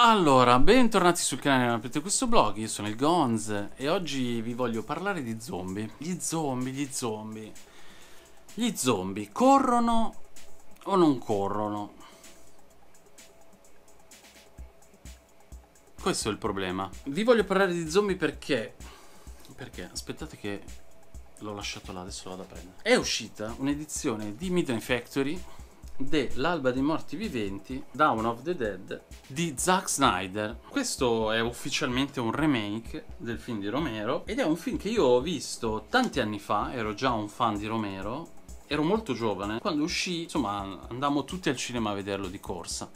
Allora, bentornati sul canale Aprite questo blog, io sono il Gonz e oggi vi voglio parlare di zombie. Gli zombie, gli zombie. Gli zombie corrono o non corrono? Questo è il problema. Vi voglio parlare di zombie perché... Perché? Aspettate che l'ho lasciato là, adesso lo vado a prendere. È uscita un'edizione di Midnight Factory de L'alba dei morti viventi, Dawn of the Dead di Zack Snyder. Questo è ufficialmente un remake del film di Romero ed è un film che io ho visto tanti anni fa, ero già un fan di Romero, ero molto giovane, quando uscì, insomma, andammo tutti al cinema a vederlo di corsa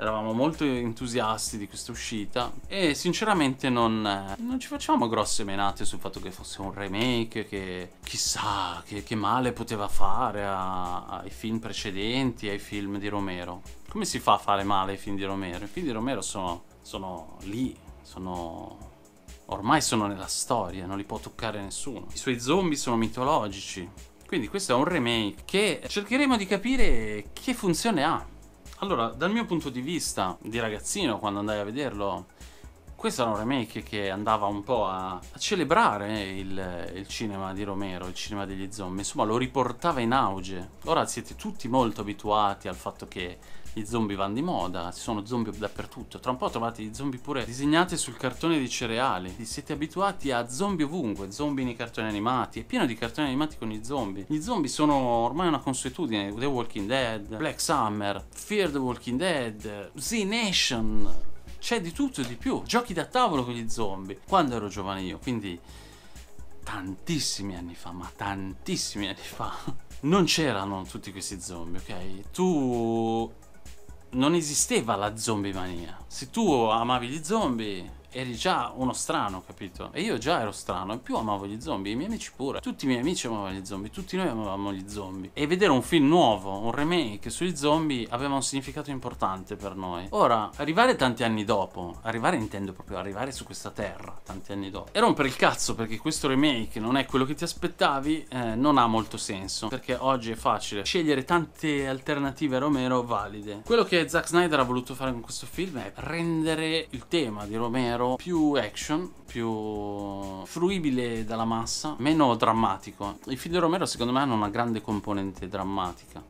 eravamo molto entusiasti di questa uscita e sinceramente non, eh, non, ci facevamo grosse menate sul fatto che fosse un remake, che chissà che, che male poteva fare a, ai film precedenti, ai film di Romero. Come si fa a fare male ai film di Romero? I film di Romero sono, sono lì, sono... Ormai sono nella storia, non li può toccare nessuno. I suoi zombie sono mitologici. Quindi questo è un remake che cercheremo di capire che funzione ha allora, dal mio punto di vista di ragazzino, quando andai a vederlo, questo era un remake che andava un po' a, a celebrare il, il, cinema di Romero, il cinema degli zombie, insomma lo riportava in auge. Ora siete tutti molto abituati al fatto che gli zombie vanno di moda, ci sono zombie dappertutto. Tra un po' trovate gli zombie pure disegnati sul cartone di cereali. Vi siete abituati a zombie ovunque, zombie nei cartoni animati. È pieno di cartoni animati con i zombie. Gli zombie sono ormai una consuetudine. The Walking Dead, Black Summer, Fear the Walking Dead, Z-Nation. C'è di tutto e di più. Giochi da tavolo con gli zombie. Quando ero giovane io, quindi tantissimi anni fa, ma tantissimi anni fa, non c'erano tutti questi zombie, ok? Tu non esisteva la zombie mania. Se tu amavi gli zombie, eri già uno strano, capito? E io già ero strano, in più amavo gli zombie, i miei amici pure. Tutti i miei amici amavano gli zombie, tutti noi amavamo gli zombie. E vedere un film nuovo, un remake sugli zombie, aveva un significato importante per noi. Ora, arrivare tanti anni dopo, arrivare intendo proprio arrivare su questa terra tanti anni dopo, e rompere il cazzo perché questo remake non è quello che ti aspettavi, eh, non ha molto senso, perché oggi è facile scegliere tante alternative a Romero valide. Quello che Zack Snyder ha voluto fare con questo film è rendere il tema di Romero chiaro, più action, più fruibile dalla massa, meno drammatico. Il film di Romero secondo me hanno una grande componente drammatica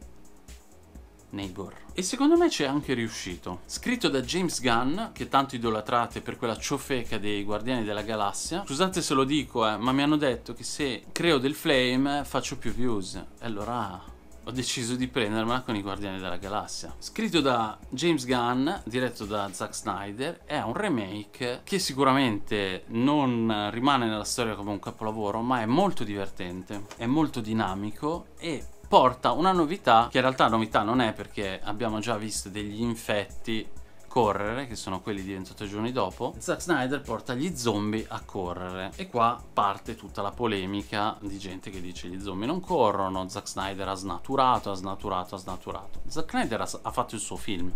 Neighbor. E secondo me c'è anche riuscito. Scritto da James Gunn, che tanto idolatrate per quella ciofeca dei Guardiani della Galassia. Scusate se lo dico, eh, ma mi hanno detto che se creo del flame faccio più views. E allora ho deciso di prendermela con i Guardiani della Galassia. Scritto da James Gunn, diretto da Zack Snyder, è un remake che sicuramente non rimane nella storia come un capolavoro, ma è molto divertente, è molto dinamico e porta una novità che in realtà novità non è perché abbiamo già visto degli infetti correre, che sono quelli di 28 giorni dopo, Zack Snyder porta gli zombie a correre e qua parte tutta la polemica di gente che dice gli zombie non corrono, Zack Snyder ha snaturato, ha snaturato, ha snaturato. Zack Snyder ha fatto il suo film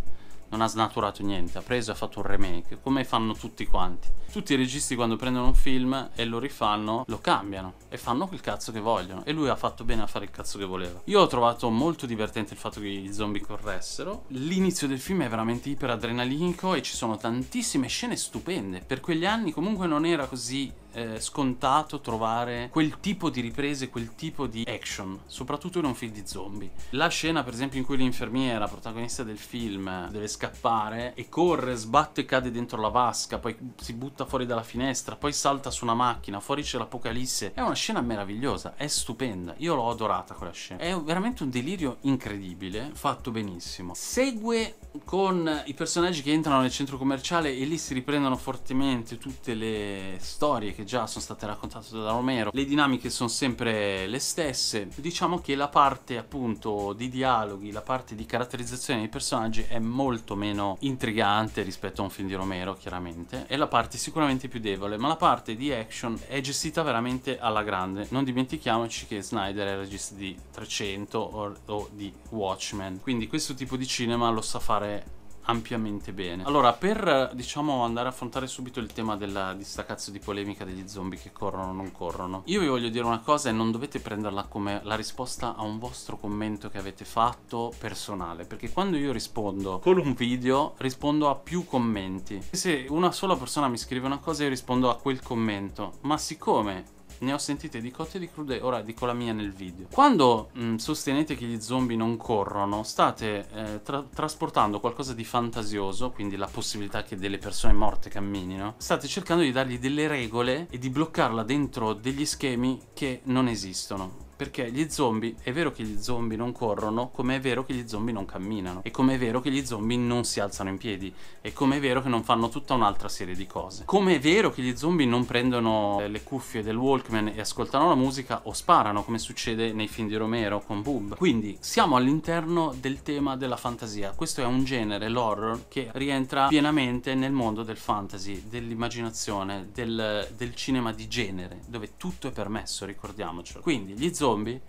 non ha snaturato niente, ha preso e ha fatto un remake, come fanno tutti quanti. Tutti i registi quando prendono un film e lo rifanno, lo cambiano e fanno quel cazzo che vogliono. E lui ha fatto bene a fare il cazzo che voleva. Io ho trovato molto divertente il fatto che i zombie corressero. L'inizio del film è veramente iperadrenalinico e ci sono tantissime scene stupende. Per quegli anni comunque non era così eh, scontato trovare quel tipo di riprese, quel tipo di action, soprattutto in un film di zombie. La scena, per esempio, in cui l'infermiera, protagonista del film, deve scappare e corre, sbatte e cade dentro la vasca, poi si butta fuori dalla finestra, poi salta su una macchina, fuori c'è l'apocalisse. È una scena meravigliosa, è stupenda. Io l'ho adorata quella scena. È veramente un delirio incredibile, fatto benissimo. Segue con i personaggi che entrano nel centro commerciale e lì si riprendono fortemente tutte le storie che già sono state raccontate da Romero, le dinamiche sono sempre le stesse, diciamo che la parte appunto di dialoghi, la parte di caratterizzazione dei personaggi è molto meno intrigante rispetto a un film di Romero chiaramente, è la parte sicuramente più debole, ma la parte di action è gestita veramente alla grande, non dimentichiamoci che Snyder è il regista di 300 o, o di Watchmen, quindi questo tipo di cinema lo sa fare fare ampiamente bene. Allora, per diciamo andare a affrontare subito il tema della, di di polemica degli zombie che corrono o non corrono, io vi voglio dire una cosa e non dovete prenderla come la risposta a un vostro commento che avete fatto personale, perché quando io rispondo con un video rispondo a più commenti. Se una sola persona mi scrive una cosa io rispondo a quel commento, ma siccome ne ho sentite di cotte e di crude, ora dico la mia nel video. Quando mh, mm, sostenete che gli zombie non corrono, state eh, tra trasportando qualcosa di fantasioso, quindi la possibilità che delle persone morte camminino, state cercando di dargli delle regole e di bloccarla dentro degli schemi che non esistono. Perché gli zombie, è vero che gli zombie non corrono, come è vero che gli zombie non camminano, e come è vero che gli zombie non si alzano in piedi, e come è vero che non fanno tutta un'altra serie di cose. Come è vero che gli zombie non prendono eh, le cuffie del Walkman e ascoltano la musica o sparano, come succede nei film di Romero con Boob. Quindi siamo all'interno del tema della fantasia. Questo è un genere, l'horror, che rientra pienamente nel mondo del fantasy, dell'immaginazione, del, del cinema di genere, dove tutto è permesso, ricordiamocelo. Quindi gli zombie zombie,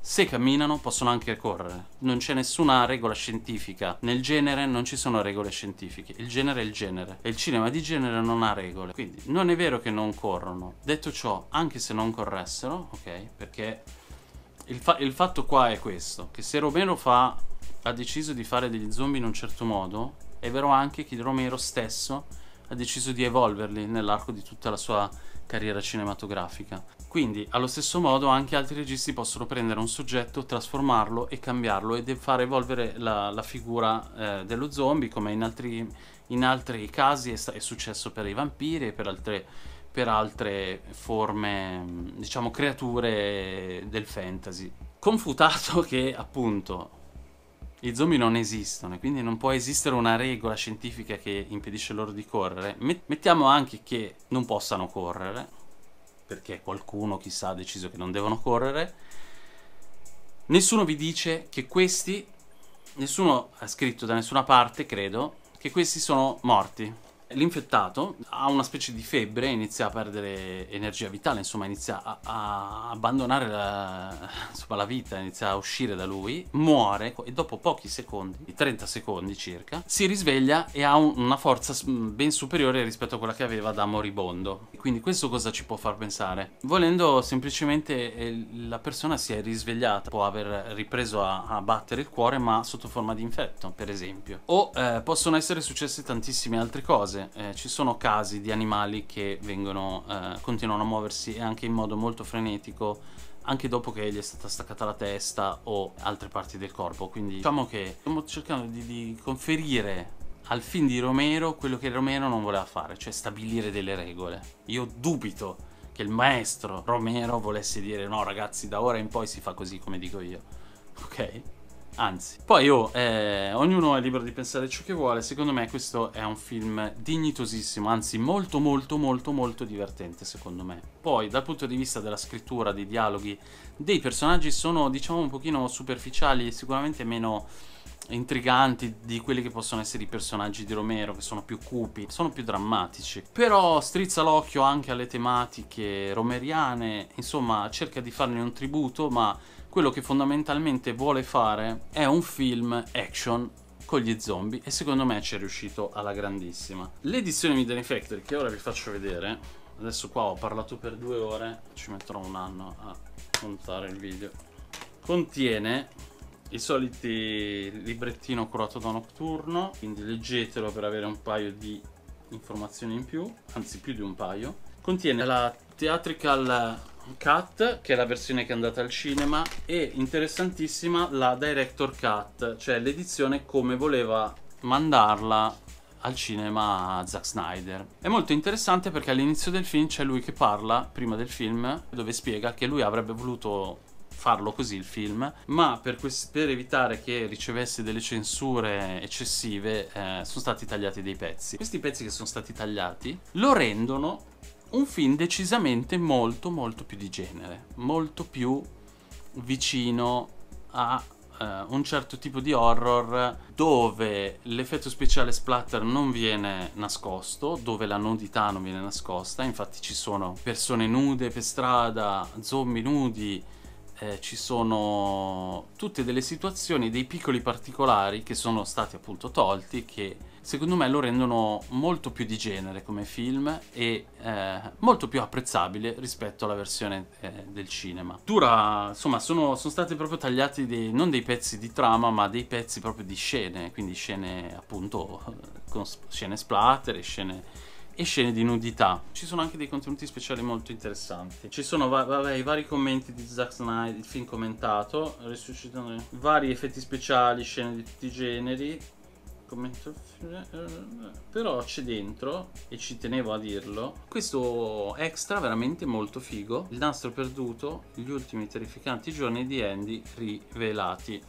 se camminano possono anche correre. Non c'è nessuna regola scientifica. Nel genere non ci sono regole scientifiche. Il genere è il genere. E il cinema di genere non ha regole. Quindi non è vero che non corrono. Detto ciò, anche se non corressero, ok? Perché il, fa il fatto qua è questo. Che se Romero fa, ha deciso di fare degli zombie in un certo modo, è vero anche che Romero stesso ha deciso di evolverli nell'arco di tutta la sua carriera cinematografica. Quindi, allo stesso modo, anche altri registi possono prendere un soggetto, trasformarlo e cambiarlo e far evolvere la, la figura eh, dello zombie, come in altri, in altri casi è, è, successo per i vampiri e per altre, per altre forme, diciamo, creature del fantasy. Confutato che, appunto, i zombie non esistono quindi non può esistere una regola scientifica che impedisce loro di correre. Mettiamo anche che non possano correre, perché qualcuno chissà ha deciso che non devono correre. Nessuno vi dice che questi, nessuno ha scritto da nessuna parte, credo, che questi sono morti. L'infettato ha una specie di febbre, inizia a perdere energia vitale, insomma inizia a, a abbandonare la, insomma, la, vita, inizia a uscire da lui, muore e dopo pochi secondi, 30 secondi circa, si risveglia e ha un, una forza ben superiore rispetto a quella che aveva da moribondo. Quindi questo cosa ci può far pensare? Volendo semplicemente eh, la persona si è risvegliata, può aver ripreso a, a battere il cuore ma sotto forma di infetto per esempio. O eh, possono essere successe tantissime altre cose case, eh, ci sono casi di animali che vengono, eh, continuano a muoversi e anche in modo molto frenetico anche dopo che gli è stata staccata la testa o altre parti del corpo, quindi diciamo che stiamo cercando di, di conferire al film di Romero quello che Romero non voleva fare, cioè stabilire delle regole. Io dubito che il maestro Romero volesse dire no ragazzi da ora in poi si fa così come dico io, ok? anzi. Poi oh, eh, ognuno è libero di pensare ciò che vuole, secondo me questo è un film dignitosissimo, anzi molto molto molto molto divertente secondo me. Poi dal punto di vista della scrittura, dei dialoghi, dei personaggi sono diciamo un pochino superficiali, sicuramente meno intriganti di quelli che possono essere i personaggi di Romero, che sono più cupi, sono più drammatici. Però strizza l'occhio anche alle tematiche romeriane, insomma cerca di farne un tributo, ma quello che fondamentalmente vuole fare è un film action con gli zombie e secondo me ci è riuscito alla grandissima. L'edizione Midnight Factory che ora vi faccio vedere, adesso qua ho parlato per due ore, ci metterò un anno a montare il video, contiene i soliti librettino curato da notturno, quindi leggetelo per avere un paio di informazioni in più, anzi più di un paio. Contiene la theatrical Cut, che è la versione che è andata al cinema, e interessantissima la Director Cut, cioè l'edizione come voleva mandarla al cinema Zack Snyder. È molto interessante perché all'inizio del film c'è lui che parla, prima del film, dove spiega che lui avrebbe voluto farlo così il film, ma per, per evitare che ricevesse delle censure eccessive eh, sono stati tagliati dei pezzi. Questi pezzi che sono stati tagliati lo rendono un film decisamente molto molto più di genere, molto più vicino a uh, un certo tipo di horror dove l'effetto speciale splatter non viene nascosto, dove la nudità non viene nascosta, infatti ci sono persone nude per strada, zombie nudi, eh, ci sono tutte delle situazioni, dei piccoli particolari che sono stati appunto tolti che secondo me lo rendono molto più di genere come film e eh, molto più apprezzabile rispetto alla versione eh, del cinema. Dura, insomma, sono, sono stati proprio tagliati dei, non dei pezzi di trama, ma dei pezzi proprio di scene, quindi scene appunto con scene splatter, scene e scene di nudità. Ci sono anche dei contenuti speciali molto interessanti. Ci sono vabbè, i vari commenti di Zack Snyder, il film commentato, resuscitano vari effetti speciali, scene di tutti i generi. Commento... Però c'è dentro, e ci tenevo a dirlo, questo extra veramente molto figo, il nastro perduto, gli ultimi terrificanti giorni di Andy rivelati.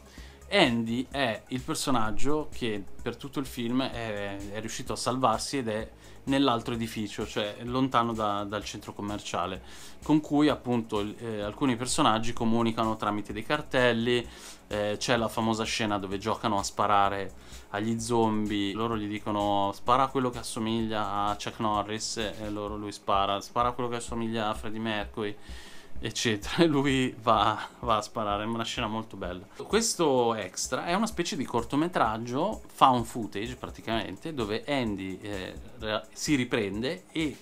Andy è il personaggio che per tutto il film è, è riuscito a salvarsi ed è nell'altro edificio, cioè lontano da, dal centro commerciale, con cui appunto eh, alcuni personaggi comunicano tramite dei cartelli, eh, c'è la famosa scena dove giocano a sparare agli zombie, loro gli dicono spara quello che assomiglia a Chuck Norris e loro lui spara, spara quello che assomiglia a Freddie Mercury eccetera. E lui va, va, a sparare, è una scena molto bella. Questo extra è una specie di cortometraggio, fa un footage praticamente, dove Andy eh, si riprende e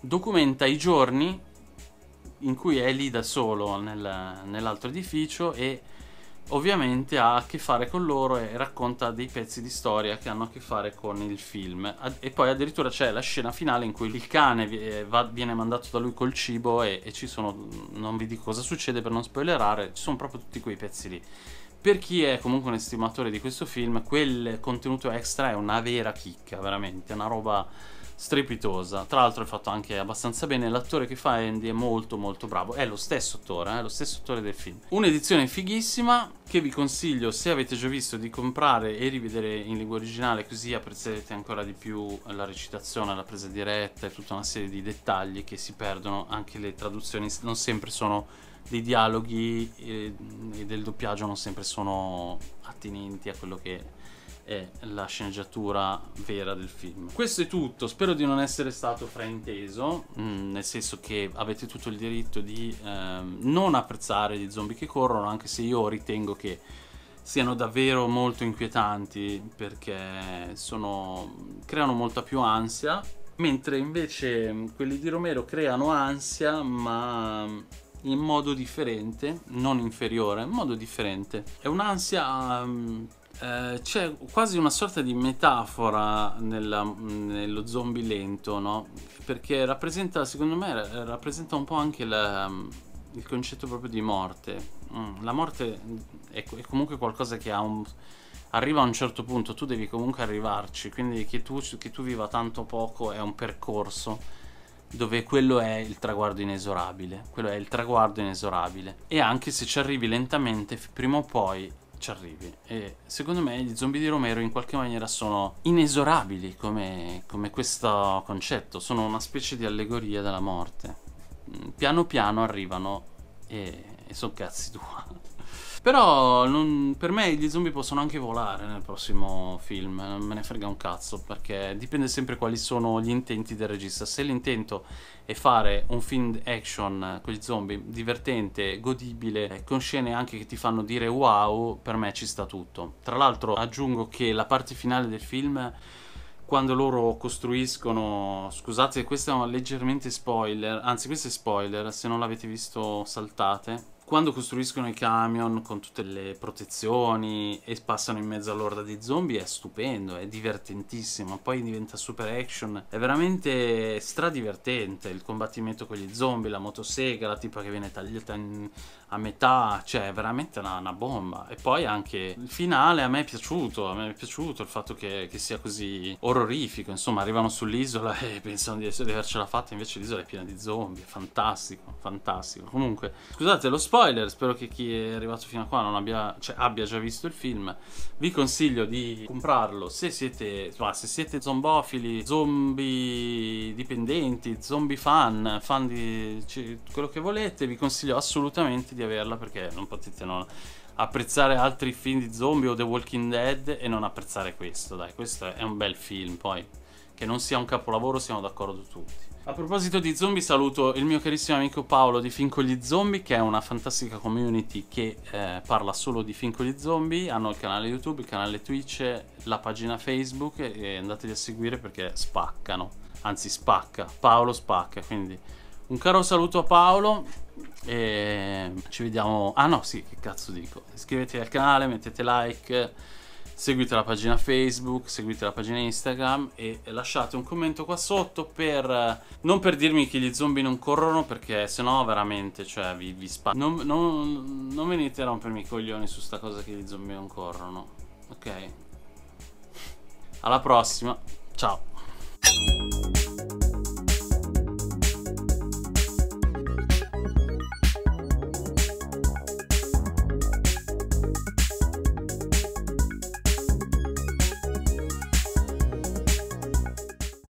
documenta i giorni in cui è lì da solo nel, nell'altro edificio e ovviamente ha a che fare con loro e racconta dei pezzi di storia che hanno a che fare con il film. E poi addirittura c'è la scena finale in cui il cane eh, viene mandato da lui col cibo e, e, ci sono, non vi dico cosa succede per non spoilerare, ci sono proprio tutti quei pezzi lì. Per chi è comunque un estimatore di questo film, quel contenuto extra è una vera chicca, veramente, una roba strepitosa. Tra l'altro è fatto anche abbastanza bene, l'attore che fa Andy è molto molto bravo, è lo stesso attore, eh? lo stesso attore del film. Un'edizione fighissima che vi consiglio se avete già visto di comprare e rivedere in lingua originale così apprezzerete ancora di più la recitazione, la presa diretta e tutta una serie di dettagli che si perdono, anche le traduzioni non sempre sono dei dialoghi eh, e del doppiaggio non sempre sono attinenti a quello che è la sceneggiatura vera del film. Questo è tutto, spero di non essere stato frainteso, mm, nel senso che avete tutto il diritto di ehm, non apprezzare gli zombie che corrono, anche se io ritengo che siano davvero molto inquietanti perché sono, creano molta più ansia, mentre invece mm, quelli di Romero creano ansia ma in modo differente, non inferiore, in modo differente. È un'ansia... Um, eh, c'è quasi una sorta di metafora nella, nello zombie lento, no? Perché rappresenta, secondo me, eh, rappresenta un po' anche la, mm, il concetto proprio di morte. Mm, la morte è, è, comunque qualcosa che un, arriva a un certo punto, tu devi comunque arrivarci, quindi che tu, che tu viva tanto poco è un percorso dove quello è il traguardo inesorabile, quello è il traguardo inesorabile. E anche se ci arrivi lentamente, prima o poi ci arrivi. E secondo me gli zombie di Romero in qualche maniera sono inesorabili come, come questo concetto, sono una specie di allegoria della morte. Mm, piano piano arrivano e, e sono cazzi tuoi. Però non, per me gli zombie possono anche volare nel prossimo film, non me ne frega un cazzo, perché dipende sempre quali sono gli intenti del regista. Se l'intento è fare un film action con gli zombie divertente, godibile, eh, con scene anche che ti fanno dire wow, per me ci sta tutto. Tra l'altro aggiungo che la parte finale del film quando loro costruiscono. Scusate, questo è leggermente spoiler. Anzi, questo è spoiler. Se non l'avete visto, saltate quando costruiscono i camion con tutte le protezioni e passano in mezzo all'orda di zombie è stupendo, è divertentissimo, poi diventa super action, è veramente stradivertente il combattimento con gli zombie, la motosega, la tipa che viene tagliata in, a metà, cioè è veramente una, una, bomba. E poi anche il finale a me è piaciuto, a me è piaciuto il fatto che, che sia così orrorifico, insomma arrivano sull'isola e pensano di, di avercela fatta, invece l'isola è piena di zombie, fantastico, fantastico. Comunque, scusate lo spoiler spoiler, spero che chi è arrivato fino a qua non abbia, cioè, abbia già visto il film. Vi consiglio di comprarlo se siete, ah, se siete zombofili, zombie dipendenti, zombie fan, fan di cioè, quello che volete. Vi consiglio assolutamente di averla perché non potete non apprezzare altri film di zombie o The Walking Dead e non apprezzare questo. Dai, questo è un bel film. Poi che non sia un capolavoro siamo d'accordo tutti. A proposito di zombie, saluto il mio carissimo amico Paolo di Fin con gli Zombie, che è una fantastica community che eh, parla solo di Fin con gli Zombie. Hanno il canale YouTube, il canale Twitch, la pagina Facebook e andateli a seguire perché spaccano. Anzi, spacca. Paolo spacca. Quindi un caro saluto a Paolo e ci vediamo. Ah no, sì, che cazzo dico. Iscrivetevi al canale, mettete like seguite la pagina Facebook, seguite la pagina Instagram e lasciate un commento qua sotto per eh, non per dirmi che gli zombie non corrono perché sennò veramente cioè vi, vi spazio. Non, non, non venite a rompermi i coglioni su sta cosa che gli zombie non corrono. Ok. Alla prossima. Ciao.